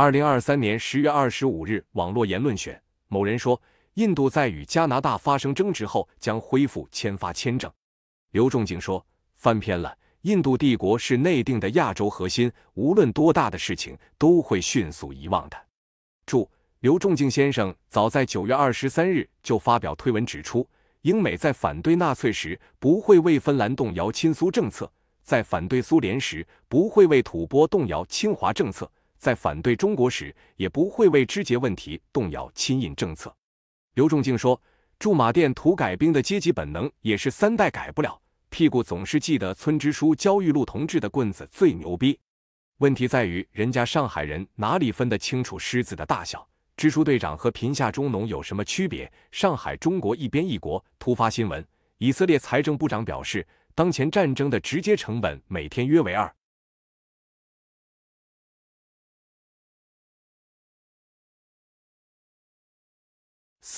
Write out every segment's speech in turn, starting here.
二零二三年十月二十五日，网络言论选。某人说，印度在与加拿大发生争执后将恢复签发签证。刘仲景说，翻篇了。印度帝国是内定的亚洲核心，无论多大的事情都会迅速遗忘的。注：刘仲敬先生早在九月二十三日就发表推文指出，英美在反对纳粹时不会为芬兰动摇亲苏政策，在反对苏联时不会为吐蕃动摇侵华政策。在反对中国时，也不会为肢解问题动摇亲印政策。刘仲敬说：“驻马店土改兵的阶级本能也是三代改不了，屁股总是记得村支书焦裕禄同志的棍子最牛逼。”问题在于，人家上海人哪里分得清楚狮子的大小？支书队长和贫下中农有什么区别？上海中国一边一国。突发新闻：以色列财政部长表示，当前战争的直接成本每天约为二。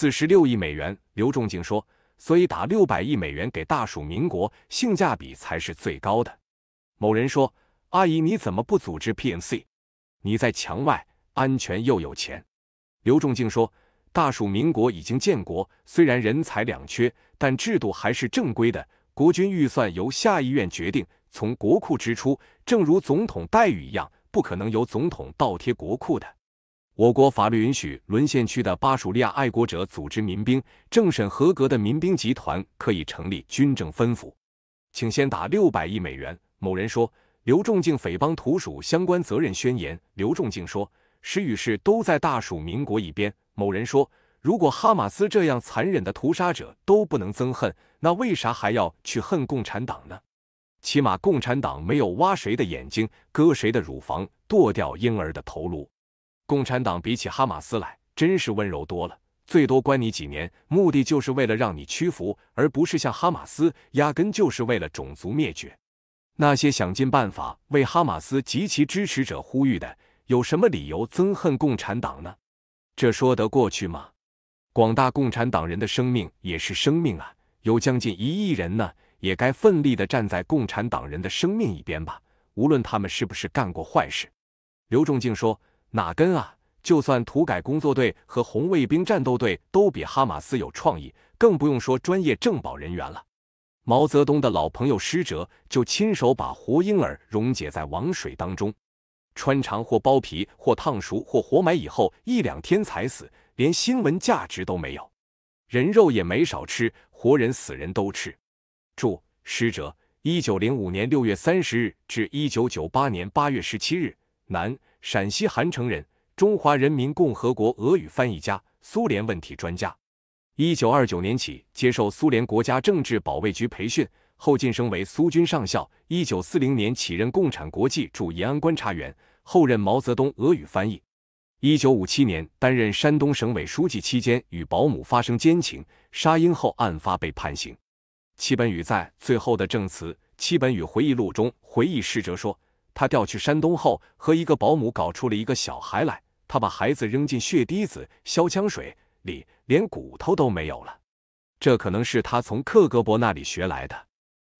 四十六亿美元，刘仲景说，所以打六百亿美元给大蜀民国，性价比才是最高的。某人说，阿姨你怎么不组织 PMC？你在墙外，安全又有钱。刘仲敬说，大蜀民国已经建国，虽然人才两缺，但制度还是正规的。国军预算由下议院决定，从国库支出，正如总统待遇一样，不可能由总统倒贴国库的。我国法律允许沦陷区的巴蜀利亚爱国者组织民兵，政审合格的民兵集团可以成立军政分府。请先打六百亿美元。某人说，刘仲敬匪帮土属相关责任宣言。刘仲敬说，时与事都在大蜀民国一边。某人说，如果哈马斯这样残忍的屠杀者都不能憎恨，那为啥还要去恨共产党呢？起码共产党没有挖谁的眼睛，割谁的乳房，剁掉婴儿的头颅。共产党比起哈马斯来，真是温柔多了，最多关你几年，目的就是为了让你屈服，而不是像哈马斯，压根就是为了种族灭绝。那些想尽办法为哈马斯及其支持者呼吁的，有什么理由憎恨共产党呢？这说得过去吗？广大共产党人的生命也是生命啊，有将近一亿人呢，也该奋力地站在共产党人的生命一边吧，无论他们是不是干过坏事。刘仲敬说。哪根啊？就算土改工作队和红卫兵战斗队都比哈马斯有创意，更不用说专业政保人员了。毛泽东的老朋友施哲就亲手把活婴儿溶解在王水当中，穿肠或剥皮或烫熟或活埋以后一两天才死，连新闻价值都没有。人肉也没少吃，活人死人都吃。注：施哲，一九零五年六月三十日至一九九八年八月十七日，男。陕西韩城人，中华人民共和国俄语翻译家，苏联问题专家。一九二九年起接受苏联国家政治保卫局培训，后晋升为苏军上校。一九四零年起任共产国际驻延安观察员，后任毛泽东俄语翻译。一九五七年担任山东省委书记期间，与保姆发生奸情，杀婴后案发被判刑。戚本禹在最后的证词《戚本禹回忆录》中回忆逝者说。他调去山东后，和一个保姆搞出了一个小孩来。他把孩子扔进血滴子、消枪水里，连骨头都没有了。这可能是他从克格勃那里学来的。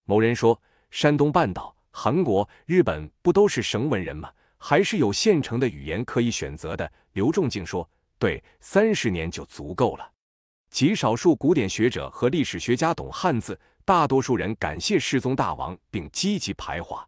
某人说：“山东半岛、韩国、日本不都是省文人吗？还是有现成的语言可以选择的。”刘仲敬说：“对，三十年就足够了。”极少数古典学者和历史学家懂汉字，大多数人感谢世宗大王，并积极排华。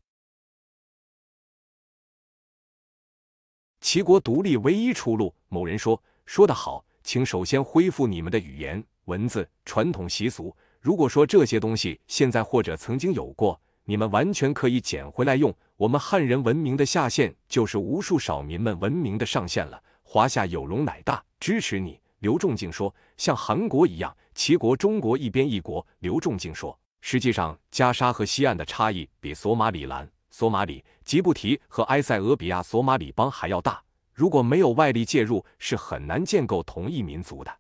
齐国独立唯一出路。某人说，说得好，请首先恢复你们的语言、文字、传统习俗。如果说这些东西现在或者曾经有过，你们完全可以捡回来用。我们汉人文明的下限就是无数少民们文明的上限了。华夏有容乃大，支持你。刘仲敬说，像韩国一样，齐国、中国一边一国。刘仲敬说，实际上加沙和西岸的差异比索马里兰。索马里、吉布提和埃塞俄比亚索马里邦还要大，如果没有外力介入，是很难建构同一民族的。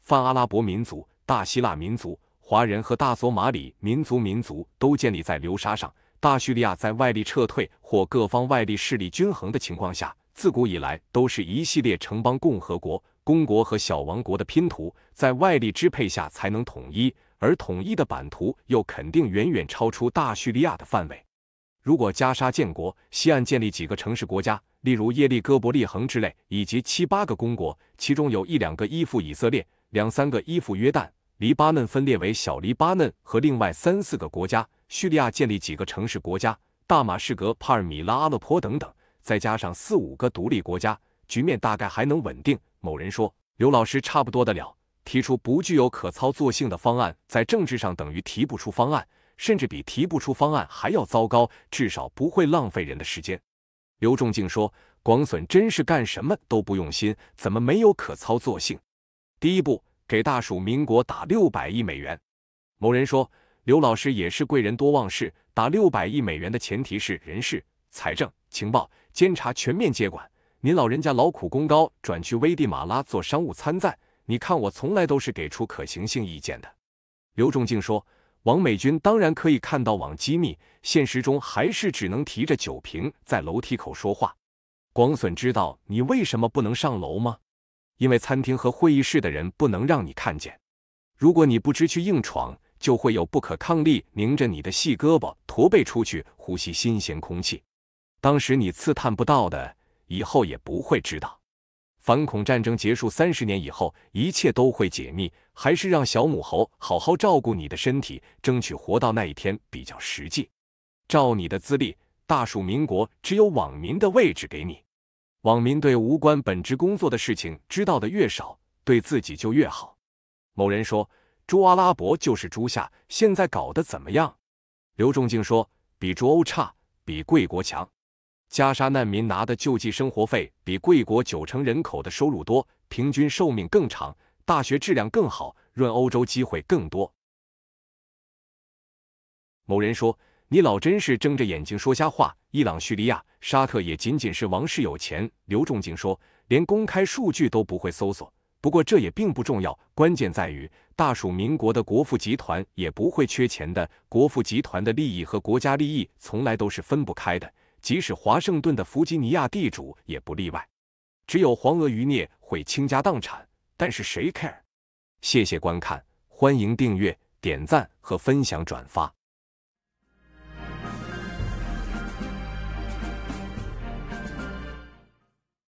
泛阿拉伯民族、大希腊民族、华人和大索马里民族，民族都建立在流沙上。大叙利亚在外力撤退或各方外力势力均衡的情况下，自古以来都是一系列城邦、共和国、公国和小王国的拼图，在外力支配下才能统一，而统一的版图又肯定远远超出大叙利亚的范围。如果加沙建国，西岸建立几个城市国家，例如耶利哥、伯利恒之类，以及七八个公国，其中有一两个依附以色列，两三个依附约旦，黎巴嫩分裂为小黎巴嫩和另外三四个国家，叙利亚建立几个城市国家，大马士革、帕尔米拉、阿勒颇等等，再加上四五个独立国家，局面大概还能稳定。某人说，刘老师差不多的了。提出不具有可操作性的方案，在政治上等于提不出方案。甚至比提不出方案还要糟糕，至少不会浪费人的时间。刘仲敬说：“广损真是干什么都不用心，怎么没有可操作性？”第一步，给大蜀民国打六百亿美元。某人说：“刘老师也是贵人多忘事，打六百亿美元的前提是人事、财政、情报、监察全面接管。您老人家劳苦功高，转去危地马拉做商务参赞。你看我从来都是给出可行性意见的。”刘仲敬说。王美军当然可以看到网机密，现实中还是只能提着酒瓶在楼梯口说话。广损知道你为什么不能上楼吗？因为餐厅和会议室的人不能让你看见。如果你不知去硬闯，就会有不可抗力拧着你的细胳膊驼背出去呼吸新鲜空气。当时你刺探不到的，以后也不会知道。反恐战争结束三十年以后，一切都会解密。还是让小母猴好好照顾你的身体，争取活到那一天比较实际。照你的资历，大蜀民国只有网民的位置给你。网民对无关本职工作的事情知道的越少，对自己就越好。某人说，朱阿拉伯就是朱夏，现在搞得怎么样？刘仲敬说，比朱欧差，比贵国强。加沙难民拿的救济生活费比贵国九成人口的收入多，平均寿命更长，大学质量更好，润欧洲机会更多。某人说：“你老真是睁着眼睛说瞎话。”伊朗、叙利亚、沙特也仅仅是王室有钱。刘仲景说：“连公开数据都不会搜索。”不过这也并不重要，关键在于大蜀民国的国富集团也不会缺钱的。国富集团的利益和国家利益从来都是分不开的。即使华盛顿的弗吉尼亚地主也不例外，只有黄俄余孽会倾家荡产，但是谁 care？谢谢观看，欢迎订阅、点赞和分享转发。